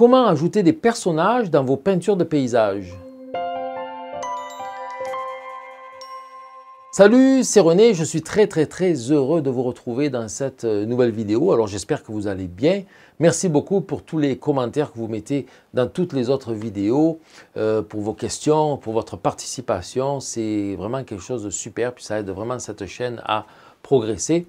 Comment ajouter des personnages dans vos peintures de paysages Salut, c'est René, je suis très très très heureux de vous retrouver dans cette euh, nouvelle vidéo. Alors j'espère que vous allez bien. Merci beaucoup pour tous les commentaires que vous mettez dans toutes les autres vidéos, euh, pour vos questions, pour votre participation. C'est vraiment quelque chose de super, puis ça aide vraiment cette chaîne à progresser.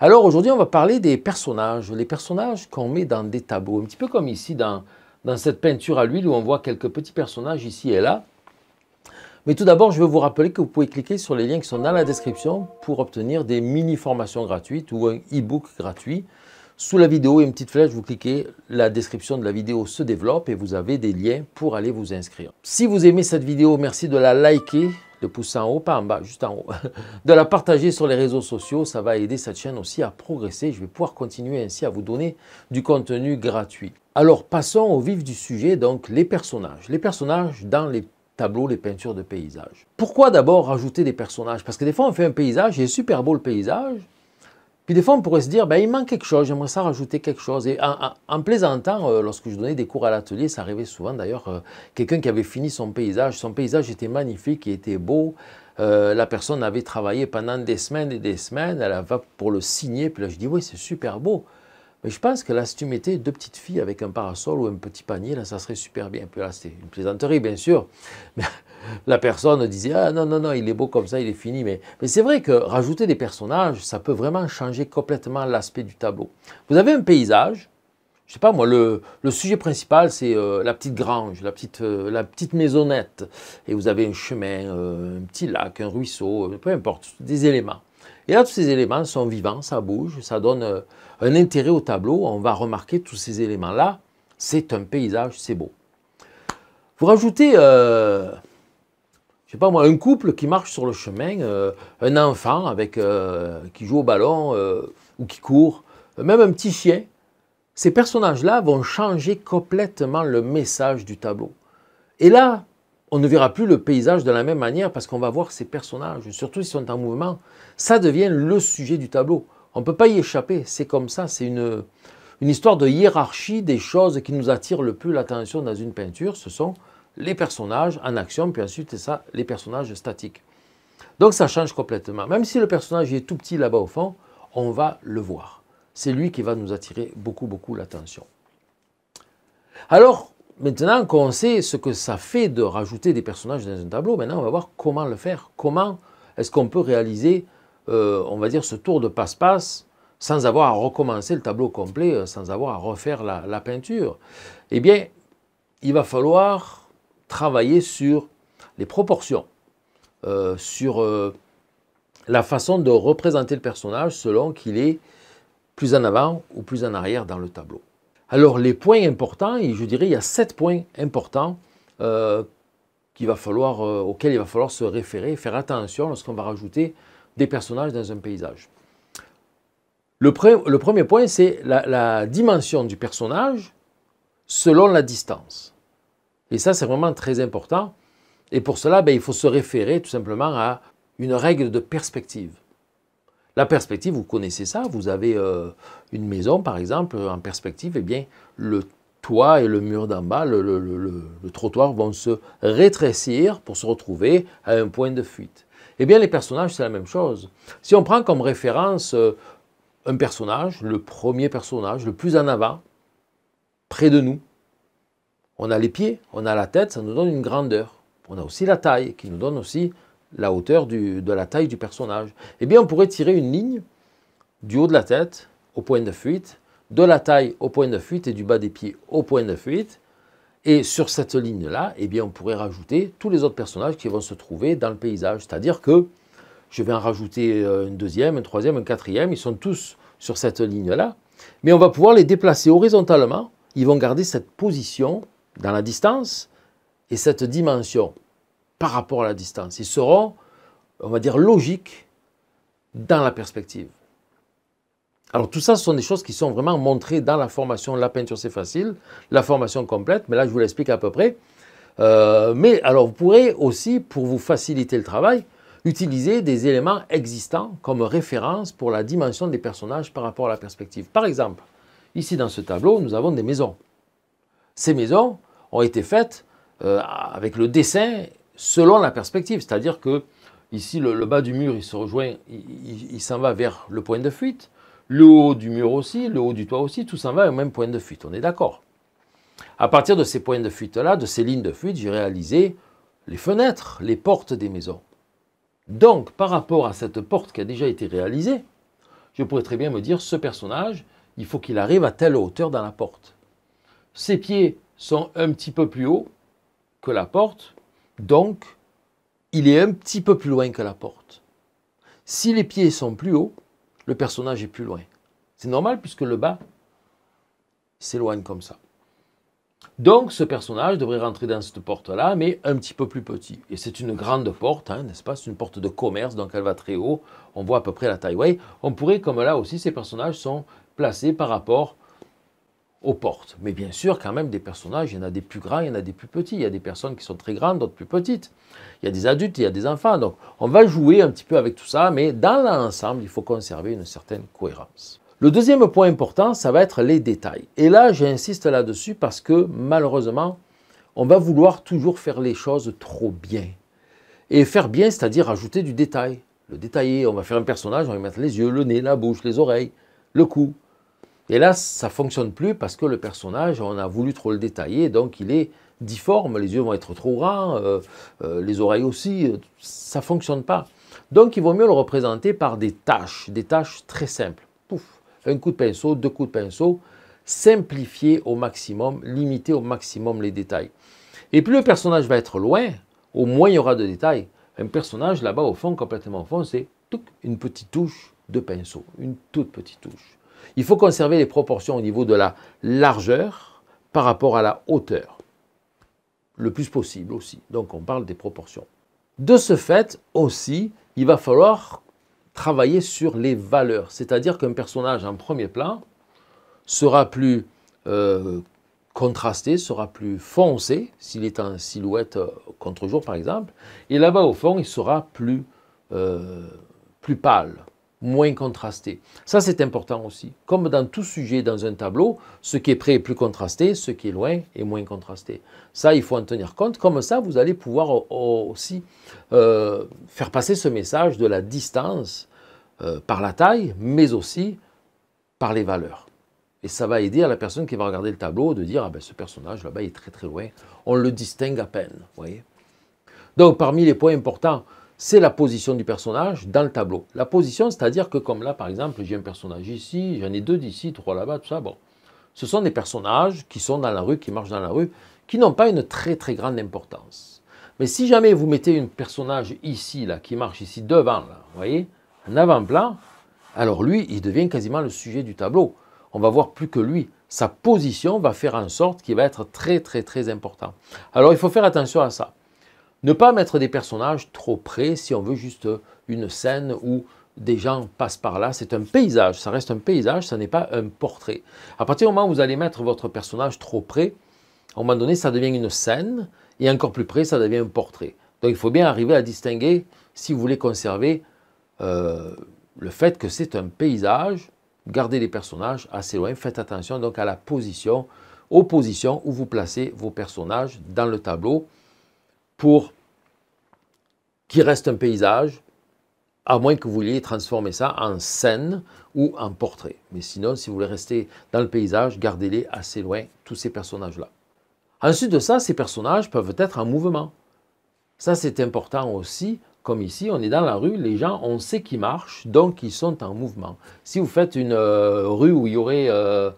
Alors aujourd'hui, on va parler des personnages, les personnages qu'on met dans des tableaux, un petit peu comme ici dans, cette peinture à l'huile où on voit quelques petits personnages ici et là. Mais tout d'abord, je veux vous rappeler que vous pouvez cliquer sur les liens qui sont dans la description pour obtenir des mini-formations gratuites ou un e-book gratuit. Sous la vidéo, a une petite flèche, vous cliquez, la description de la vidéo se développe et vous avez des liens pour aller vous inscrire. Si vous aimez cette vidéo, merci de la liker, de pousser en haut, pas en bas, juste en haut, de la partager sur les réseaux sociaux. Ça va aider cette chaîne aussi à progresser. Je vais pouvoir continuer ainsi à vous donner du contenu gratuit. Alors passons au vif du sujet, donc les personnages. Les personnages dans les tableaux, les peintures de paysages. Pourquoi d'abord rajouter des personnages Parce que des fois on fait un paysage, il est super beau le paysage, puis des fois, on pourrait se dire, ben, il manque quelque chose, j'aimerais ça rajouter quelque chose. Et en, plaisantant, euh, lorsque je donnais des cours à l'atelier, ça arrivait souvent d'ailleurs, euh, quelqu'un qui avait fini son paysage, son paysage était magnifique, il était beau. Euh, la personne avait travaillé pendant des semaines et des semaines, elle va pour le signer, puis là je dis, oui, c'est super beau. Mais je pense que là, si tu mettais deux petites filles avec un parasol ou un petit panier, là, ça serait super bien. Puis là, c'est une plaisanterie, bien sûr. Mais la personne disait Ah non, non, non, il est beau comme ça, il est fini. Mais, c'est vrai que rajouter des personnages, ça peut vraiment changer complètement l'aspect du tableau. Vous avez un paysage. Je sais pas moi, le, sujet principal c'est euh, la petite grange, la petite, euh, la petite maisonnette. Et vous avez un chemin, euh, un petit lac, un ruisseau, peu importe, des éléments. Et là, tous ces éléments sont vivants, ça bouge, ça donne euh, un intérêt au tableau. On va remarquer tous ces éléments-là. C'est un paysage, c'est beau. Vous rajoutez, euh, je ne sais pas moi, un couple qui marche sur le chemin, euh, un enfant avec, qui joue au ballon ou qui court, même un petit chien. Ces personnages-là vont changer complètement le message du tableau. Et là, on ne verra plus le paysage de la même manière parce qu'on va voir ces personnages, surtout s'ils sont en mouvement. Ça devient le sujet du tableau. On ne peut pas y échapper, c'est comme ça, c'est une, une histoire de hiérarchie des choses qui nous attirent le plus l'attention dans une peinture. Ce sont les personnages en action, puis ensuite, c'est ça, les personnages statiques. Donc ça change complètement. Même si le personnage est tout petit là-bas au fond, on va le voir. C'est lui qui va nous attirer beaucoup, beaucoup l'attention. Alors, Maintenant qu'on sait ce que ça fait de rajouter des personnages dans un tableau, maintenant on va voir comment le faire, comment est-ce qu'on peut réaliser, euh, on va dire, ce tour de passe-passe sans avoir à recommencer le tableau complet, euh, sans avoir à refaire la, peinture. Eh bien, il va falloir travailler sur les proportions, euh, sur la façon de représenter le personnage selon qu'il est plus en avant ou plus en arrière dans le tableau. Alors les points importants, et je dirais il y a sept points importants euh, euh, auxquels il va falloir se référer faire attention lorsqu'on va rajouter des personnages dans un paysage. Le, premier point, c'est la, dimension du personnage selon la distance. Et ça, c'est vraiment très important. Et pour cela, ben, il faut se référer tout simplement à une règle de perspective. La perspective, vous connaissez ça, vous avez euh, une maison par exemple, en perspective, eh bien le toit et le mur d'en bas, le, trottoir vont se rétrécir pour se retrouver à un point de fuite. Eh bien les personnages, c'est la même chose. Si on prend comme référence euh, un personnage, le premier personnage, le plus en avant, près de nous, on a les pieds, on a la tête, ça nous donne une grandeur. On a aussi la taille qui nous donne aussi la hauteur de la taille du personnage. Eh bien, on pourrait tirer une ligne du haut de la tête au point de fuite, de la taille au point de fuite et du bas des pieds au point de fuite. Et sur cette ligne-là, eh bien, on pourrait rajouter tous les autres personnages qui vont se trouver dans le paysage. C'est-à-dire que je vais en rajouter euh, une deuxième, une troisième, un quatrième. Ils sont tous sur cette ligne-là. Mais on va pouvoir les déplacer horizontalement. Ils vont garder cette position dans la distance et cette dimension par rapport à la distance. Ils seront, on va dire, logiques dans la perspective. Alors tout ça, ce sont des choses qui sont vraiment montrées dans la formation. La peinture, c'est facile, la formation complète, mais là, je vous l'explique à peu près. Euh, mais alors, vous pourrez aussi, pour vous faciliter le travail, utiliser des éléments existants comme référence pour la dimension des personnages par rapport à la perspective. Par exemple, ici dans ce tableau, nous avons des maisons. Ces maisons ont été faites euh, avec le dessin selon la perspective, c'est-à-dire que ici, le, bas du mur, il se rejoint, il, s'en va vers le point de fuite, le haut du mur aussi, le haut du toit aussi, tout s'en va au même point de fuite, on est d'accord. À partir de ces points de fuite-là, de ces lignes de fuite, j'ai réalisé les fenêtres, les portes des maisons. Donc, par rapport à cette porte qui a déjà été réalisée, je pourrais très bien me dire, ce personnage, il faut qu'il arrive à telle hauteur dans la porte. Ses pieds sont un petit peu plus hauts que la porte, donc, il est un petit peu plus loin que la porte. Si les pieds sont plus hauts, le personnage est plus loin. C'est normal puisque le bas s'éloigne comme ça. Donc ce personnage devrait rentrer dans cette porte-là, mais un petit peu plus petit. Et c'est une grande porte, hein, n'est-ce pas C'est une porte de commerce, donc elle va très haut. On voit à peu près la taille. On pourrait, comme là aussi, ces personnages sont placés par rapport aux portes. Mais bien sûr, quand même, des personnages, il y en a des plus grands, il y en a des plus petits. Il y a des personnes qui sont très grandes, d'autres plus petites. Il y a des adultes, il y a des enfants. Donc, on va jouer un petit peu avec tout ça, mais dans l'ensemble, il faut conserver une certaine cohérence. Le deuxième point important, ça va être les détails. Et là, j'insiste là-dessus parce que malheureusement, on va vouloir toujours faire les choses trop bien. Et faire bien, c'est-à-dire ajouter du détail. Le détailler, on va faire un personnage, on va mettre les yeux, le nez, la bouche, les oreilles, le cou, et là, ça fonctionne plus parce que le personnage, on a voulu trop le détailler, donc il est difforme, les yeux vont être trop grands, euh, euh, les oreilles aussi, euh, ça fonctionne pas. Donc il vaut mieux le représenter par des tâches, des tâches très simples. Pouf, un coup de pinceau, deux coups de pinceau, simplifier au maximum, limiter au maximum les détails. Et plus le personnage va être loin, au moins il y aura de détails. Un personnage là-bas au fond, complètement au fond, c'est une petite touche de pinceau, une toute petite touche. Il faut conserver les proportions au niveau de la largeur par rapport à la hauteur, le plus possible aussi. Donc on parle des proportions. De ce fait aussi, il va falloir travailler sur les valeurs, c'est-à-dire qu'un personnage en premier plan sera plus euh, contrasté, sera plus foncé, s'il est en silhouette euh, contre-jour par exemple, et là-bas au fond, il sera plus euh, pâle, moins contrasté. Ça, c'est important aussi. Comme dans tout sujet, dans un tableau, ce qui est près est plus contrasté, ce qui est loin est moins contrasté. Ça, il faut en tenir compte. Comme ça, vous allez pouvoir aussi euh, faire passer ce message de la distance euh, par la taille, mais aussi par les valeurs. Et ça va aider à la personne qui va regarder le tableau de dire, ah ben ce personnage là-bas est très très loin, on le distingue à peine. Voyez Donc parmi les points importants, c'est la position du personnage dans le tableau. La position, c'est-à-dire que comme là, par exemple, j'ai un personnage ici, j'en ai deux d'ici, trois là-bas, tout ça, bon. Ce sont des personnages qui sont dans la rue, qui marchent dans la rue, qui n'ont pas une très très grande importance. Mais si jamais vous mettez un personnage ici, là, qui marche ici devant, là, vous voyez, en avant-plan, alors lui, il devient quasiment le sujet du tableau. On va voir plus que lui. Sa position va faire en sorte qu'il va être très très très important. Alors il faut faire attention à ça. Ne pas mettre des personnages trop près si on veut juste une scène où des gens passent par là. C'est un paysage, ça reste un paysage, ça n'est pas un portrait. À partir du moment où vous allez mettre votre personnage trop près, à un moment donné, ça devient une scène, et encore plus près, ça devient un portrait. Donc il faut bien arriver à distinguer, si vous voulez conserver euh, le fait que c'est un paysage, gardez les personnages assez loin, faites attention donc à la position, aux positions où vous placez vos personnages dans le tableau pour qu'il reste un paysage, à moins que vous vouliez transformer ça en scène ou en portrait. Mais sinon, si vous voulez rester dans le paysage, gardez-les assez loin, tous ces personnages-là. Ensuite de ça, ces personnages peuvent être en mouvement. Ça, c'est important aussi comme ici, on est dans la rue, les gens, on sait qu'ils marchent, donc ils sont en mouvement. Si vous faites une euh, rue où il y aurait, euh,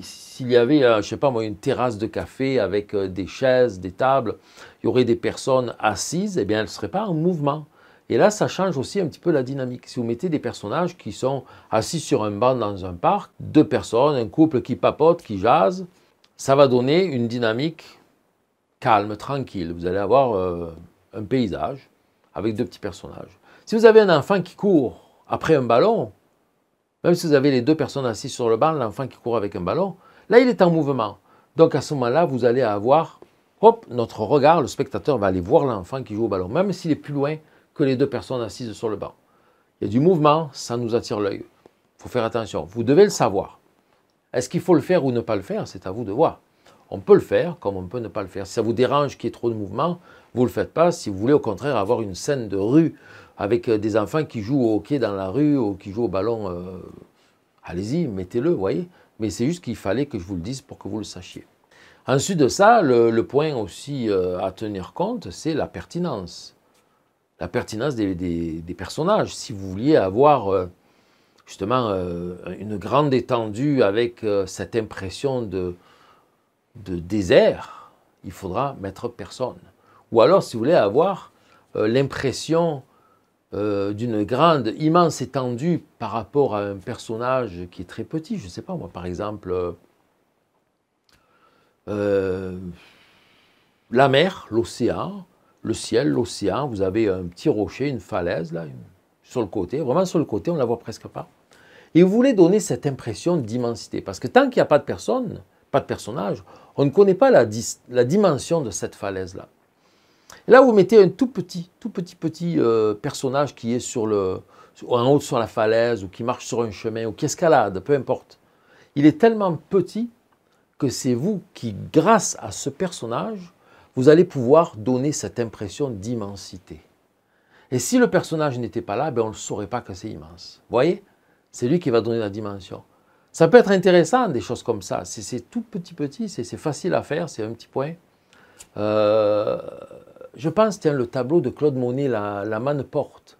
s'il y avait, euh, je sais pas moi, une terrasse de café avec des chaises, des tables, il y aurait des personnes assises, eh bien, elles ne seraient pas en mouvement. Et là, ça change aussi un petit peu la dynamique. Si vous mettez des personnages qui sont assis sur un banc dans un parc, deux personnes, un couple qui papote, qui jase, ça va donner une dynamique calme, tranquille. Vous allez avoir un paysage avec deux petits personnages. Si vous avez un enfant qui court après un ballon, même si vous avez les deux personnes assises sur le banc, l'enfant qui court avec un ballon, là il est en mouvement. Donc à ce moment-là, vous allez avoir, hop, notre regard, le spectateur va aller voir l'enfant qui joue au ballon, même s'il est plus loin que les deux personnes assises sur le banc. Il y a du mouvement, ça nous attire l'œil. Il faut faire attention. Vous devez le savoir. Est-ce qu'il faut le faire ou ne pas le faire C'est à vous de voir. On peut le faire comme on peut ne pas le faire. Si ça vous dérange qu'il y ait trop de mouvement, vous ne le faites pas si vous voulez au contraire avoir une scène de rue avec euh, des enfants qui jouent au hockey dans la rue ou qui jouent au ballon. Euh, allez-y, mettez-le, Vous voyez. Mais c'est juste qu'il fallait que je vous le dise pour que vous le sachiez. Ensuite de ça, le, point aussi euh, à tenir compte, c'est la pertinence. La pertinence des, personnages. Si vous vouliez avoir justement une grande étendue avec cette impression de désert, il faudra mettre personne. Ou alors, si vous voulez avoir euh, l'impression euh, d'une grande, immense étendue par rapport à un personnage qui est très petit, je ne sais pas moi, par exemple, euh, la mer, l'océan, le ciel, l'océan, vous avez un petit rocher, une falaise, là, sur le côté, vraiment sur le côté, on ne la voit presque pas. Et vous voulez donner cette impression d'immensité, parce que tant qu'il n'y a pas de personne, pas de personnage, on ne connaît pas la dimension de cette falaise-là là, vous mettez un tout petit, tout petit, petit euh, personnage qui est sur le, en haut sur la falaise ou qui marche sur un chemin ou qui escalade, peu importe. Il est tellement petit que c'est vous qui, grâce à ce personnage, vous allez pouvoir donner cette impression d'immensité. Et si le personnage n'était pas là, ben, on ne saurait pas que c'est immense. Vous voyez C'est lui qui va donner la dimension. Ça peut être intéressant, des choses comme ça. C'est tout petit, petit, c'est facile à faire, c'est un petit point. Euh, je pense, tiens, le tableau de Claude Monet, la, manne porte,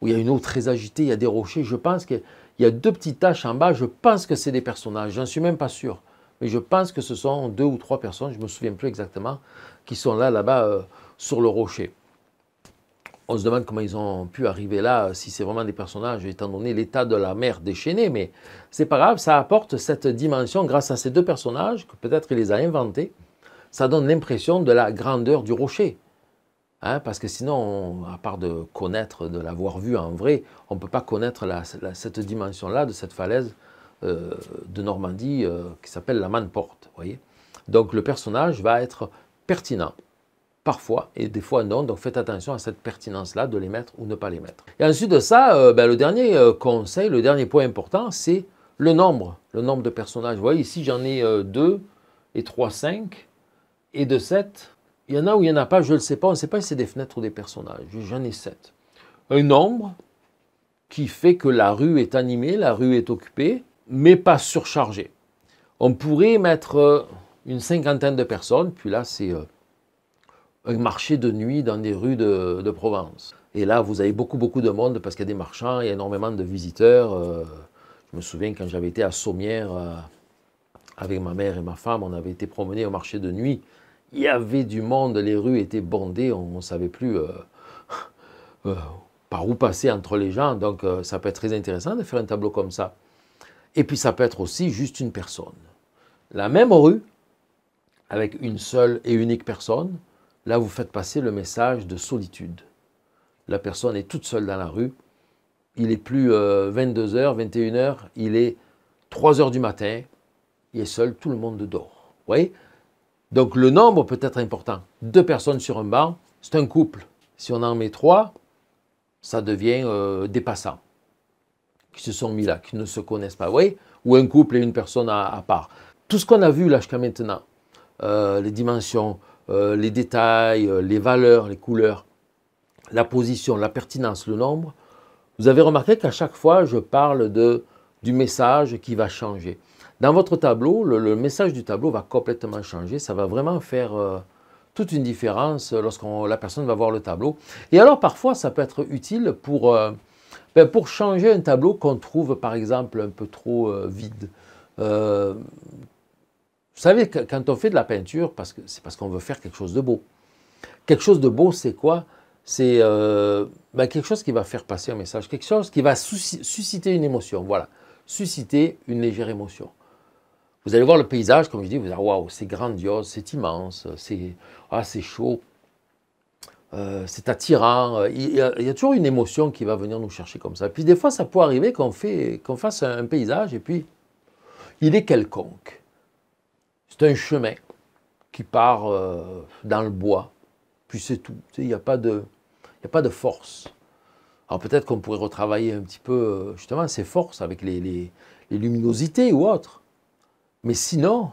où il y a une eau très agitée, il y a des rochers, je pense qu'il y a deux petites taches en bas, je pense que c'est des personnages, j'en suis même pas sûr. Mais je pense que ce sont deux ou trois personnes, je ne me souviens plus exactement, qui sont là, là-bas, euh, sur le rocher. On se demande comment ils ont pu arriver là, si c'est vraiment des personnages, étant donné l'état de la mer déchaînée, mais c'est pas grave, ça apporte cette dimension grâce à ces deux personnages, que peut-être il les a inventés, ça donne l'impression de la grandeur du rocher. Hein, parce que sinon, à part de connaître, de l'avoir vu en vrai, on ne peut pas connaître cette dimension-là de cette falaise euh, de Normandie euh, qui s'appelle la Manporte. Voyez donc le personnage va être pertinent, parfois, et des fois non, donc faites attention à cette pertinence-là de les mettre ou ne pas les mettre. Et ensuite de ça, euh, ben, le dernier conseil, le dernier point important, c'est le nombre, le nombre de personnages. Vous voyez ici, j'en ai 2 et 3, 5. Et de 7, il y en a ou il n'y en a pas, je ne le sais pas. On ne sait pas si c'est des fenêtres ou des personnages. J'en ai 7. Un nombre qui fait que la rue est animée, la rue est occupée, mais pas surchargée. On pourrait mettre euh, une cinquantaine de personnes, puis là c'est euh, un marché de nuit dans des rues de, Provence. Et là vous avez beaucoup beaucoup de monde parce qu'il y a des marchands, il y a énormément de visiteurs. Euh, je me souviens quand j'avais été à Sommières avec ma mère et ma femme, on avait été promener au marché de nuit il y avait du monde, les rues étaient bondées, on ne savait plus euh, euh, par où passer entre les gens. Donc euh, ça peut être très intéressant de faire un tableau comme ça. Et puis ça peut être aussi juste une personne. La même rue, avec une seule et unique personne, là vous faites passer le message de solitude. La personne est toute seule dans la rue. Il est plus 22h, 21h, il est 3h du matin. Il est seul, tout le monde dort. Vous voyez donc le nombre peut être important. Deux personnes sur un banc, c'est un couple. Si on en met trois, ça devient euh, des passants Qui se sont mis là, qui ne se connaissent pas, oui, ou un couple et une personne à, part. Tout ce qu'on a vu là jusqu'à maintenant, euh, les dimensions, euh, les détails, les valeurs, les couleurs, la position, la pertinence, le nombre, vous avez remarqué qu'à chaque fois, je parle de, du message qui va changer. Dans votre tableau, le, message du tableau va complètement changer. Ça va vraiment faire euh, toute une différence lorsque la personne va voir le tableau. Et alors parfois, ça peut être utile pour, euh, ben, pour changer un tableau qu'on trouve par exemple un peu trop euh, vide. vous savez, quand on fait de la peinture, parce que c'est parce qu'on veut faire quelque chose de beau. Quelque chose de beau, c'est quoi C'est ben, quelque chose qui va faire passer un message, quelque chose qui va susciter une émotion. Voilà, susciter une légère émotion. Vous allez voir le paysage, comme je dis, vous allez dire waouh, c'est grandiose, c'est immense, c'est ah, chaud, euh, c'est attirant. Il y, a, toujours une émotion qui va venir nous chercher comme ça. Puis des fois, ça peut arriver qu'on qu'on fasse un paysage et puis il est quelconque. C'est un chemin qui part euh, dans le bois, puis c'est tout. Il n'y a, pas de, a pas de force. Alors peut-être qu'on pourrait retravailler un petit peu euh, justement ces forces avec les, les luminosités ou autres. Mais sinon,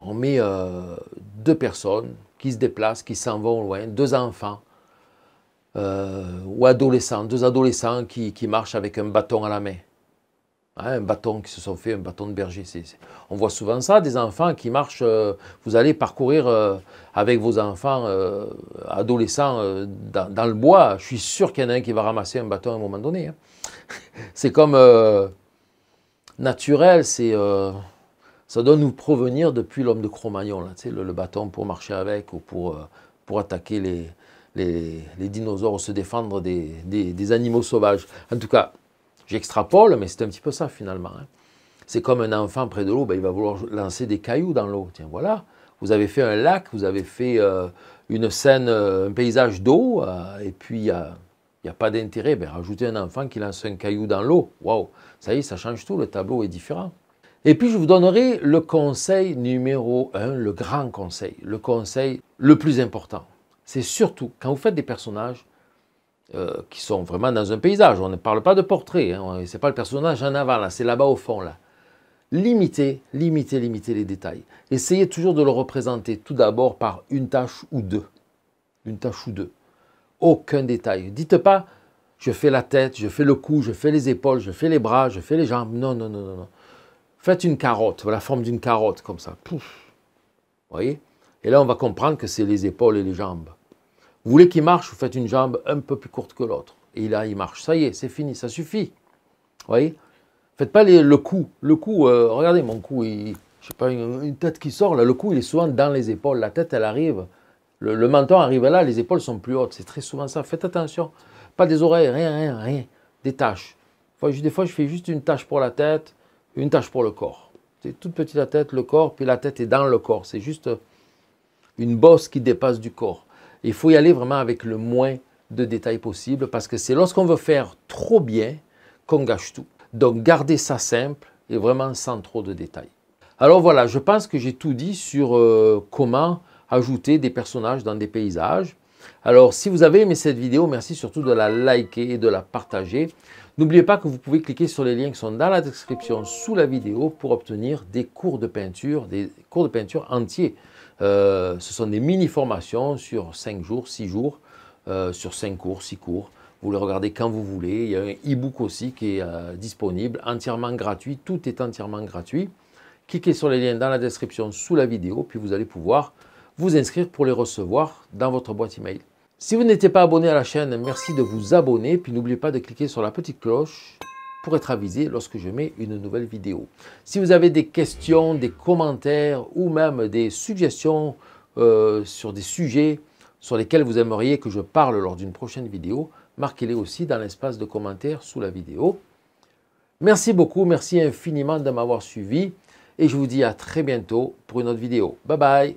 on met euh, deux personnes qui se déplacent, qui s'en vont loin, deux enfants euh, ou adolescents, deux adolescents qui, marchent avec un bâton à la main. Hein, un bâton qui se sont fait, un bâton de berger. On voit souvent ça, des enfants qui marchent, euh, vous allez parcourir avec vos enfants adolescents dans, le bois. Je suis sûr qu'il y en a un qui va ramasser un bâton à un moment donné. Hein. C'est comme naturel, c'est euh, ça doit nous provenir depuis l'homme de Cro-Magnon, le, le, bâton pour marcher avec ou pour, euh, pour attaquer les, les, dinosaures ou se défendre des, animaux sauvages. En tout cas, j'extrapole, mais c'est un petit peu ça finalement. Hein. C'est comme un enfant près de l'eau, ben, il va vouloir lancer des cailloux dans l'eau. Tiens, voilà, vous avez fait un lac, vous avez fait euh, une scène, un paysage d'eau, et puis il n'y a pas d'intérêt. Ben, rajoutez un enfant qui lance un caillou dans l'eau. Waouh, ça y est, ça change tout, le tableau est différent. Et puis je vous donnerai le conseil numéro un, le grand conseil, le conseil le plus important. C'est surtout quand vous faites des personnages euh, qui sont vraiment dans un paysage, on ne parle pas de portrait, ce hein, c'est pas le personnage en avant là, c'est là-bas au fond là. Limitez, limitez, limitez les détails. Essayez toujours de le représenter tout d'abord par une tâche ou deux. Une tâche ou deux aucun détail. Dites pas, je fais la tête, je fais le cou, je fais les épaules, je fais les bras, je fais les jambes. Non, non, non, non, Faites une carotte, la forme d'une carotte, comme ça. Pouf. Vous voyez Et là, on va comprendre que c'est les épaules et les jambes. Vous voulez qu'il marche, vous faites une jambe un peu plus courte que l'autre. Et là, il marche. Ça y est, c'est fini, ça suffit. Vous voyez Faites pas le cou. Le cou, euh, regardez, mon cou, il, je sais pas, une, tête qui sort, le cou, il est souvent dans les épaules. La tête, elle arrive. Le, menton arrive là, les épaules sont plus hautes. C'est très souvent ça. Faites attention. Pas des oreilles, rien, rien, rien. Des tâches. des fois, je fais juste une tâche pour la tête, une tâche pour le corps. C'est toute petite la tête, le corps, puis la tête est dans le corps. C'est juste une bosse qui dépasse du corps. Il faut y aller vraiment avec le moins de détails possible parce que c'est lorsqu'on veut faire trop bien qu'on gâche tout. Donc, gardez ça simple et vraiment sans trop de détails. Alors voilà, je pense que j'ai tout dit sur euh, comment ajouter des personnages dans des paysages. Alors, si vous avez aimé cette vidéo, merci surtout de la liker et de la partager. N'oubliez pas que vous pouvez cliquer sur les liens qui sont dans la description sous la vidéo pour obtenir des cours de peinture, des cours de peinture entiers. Euh, ce sont des mini-formations sur 5 jours, 6 jours, euh, sur 5 cours, 6 cours. Vous les regardez quand vous voulez. Il y a un e-book aussi qui est euh, disponible, entièrement gratuit. Tout est entièrement gratuit. Cliquez sur les liens dans la description sous la vidéo, puis vous allez pouvoir vous inscrire pour les recevoir dans votre boîte email. Si vous n'étiez pas abonné à la chaîne, merci de vous abonner, puis n'oubliez pas de cliquer sur la petite cloche pour être avisé lorsque je mets une nouvelle vidéo. Si vous avez des questions, des commentaires ou même des suggestions euh, sur des sujets sur lesquels vous aimeriez que je parle lors d'une prochaine vidéo, marquez-les aussi dans l'espace de commentaires sous la vidéo. Merci beaucoup, merci infiniment de m'avoir suivi et je vous dis à très bientôt pour une autre vidéo. Bye bye